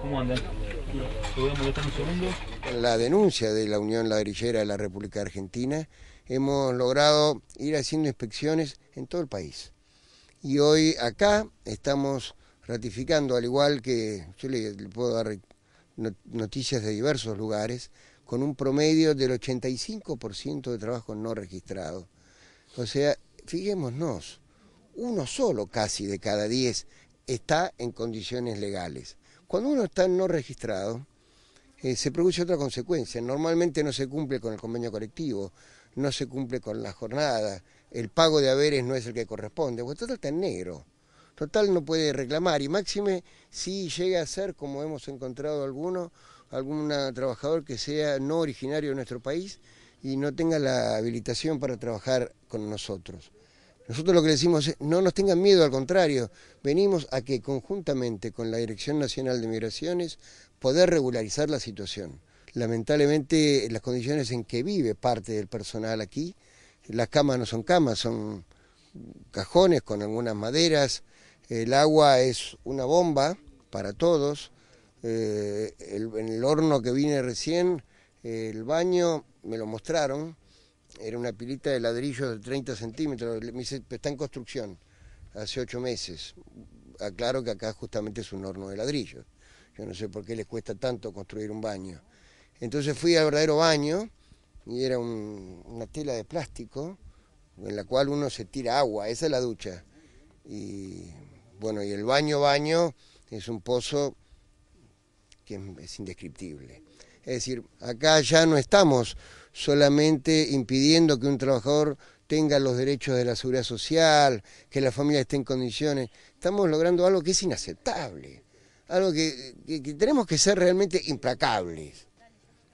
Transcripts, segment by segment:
¿Cómo andan? La denuncia de la Unión Ladrillera de la República Argentina, hemos logrado ir haciendo inspecciones en todo el país. Y hoy acá estamos ratificando, al igual que yo le, puedo dar noticias de diversos lugares, con un promedio del 85% de trabajo no registrado. O sea, fijémonos, uno solo casi de cada 10 está en condiciones legales. Cuando uno está no registrado, eh, se produce otra consecuencia. Normalmente no se cumple con el convenio colectivo, no se cumple con la jornada, el pago de haberes no es el que corresponde, porque total está en negro. Total no puede reclamar y máxime si llega a ser, como hemos encontrado alguno, algún trabajador que sea no originario de nuestro país y no tenga la habilitación para trabajar con nosotros. Nosotros lo que decimos es, no nos tengan miedo, al contrario, venimos a que conjuntamente con la Dirección Nacional de Migraciones poder regularizar la situación. Lamentablemente las condiciones en que vive parte del personal aquí, las camas no son camas, son cajones con algunas maderas, el agua es una bomba para todos, eh, en el, el horno que vine recién, el baño me lo mostraron, era una pilita de ladrillos de 30 centímetros. Me está en construcción, hace ocho meses. Aclaro que acá justamente es un horno de ladrillos. Yo no sé por qué les cuesta tanto construir un baño. Entonces fui al verdadero baño y era una tela de plástico en la cual uno se tira agua, esa es la ducha. Y bueno, y el baño baño es un pozo que es indescriptible. Es decir, acá ya no estamos solamente impidiendo que un trabajador tenga los derechos de la seguridad social, que la familia esté en condiciones. Estamos logrando algo que es inaceptable, algo que, tenemos que ser realmente implacables.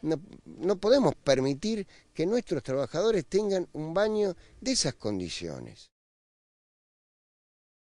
no, podemos permitir que nuestros trabajadores tengan un baño de esas condiciones.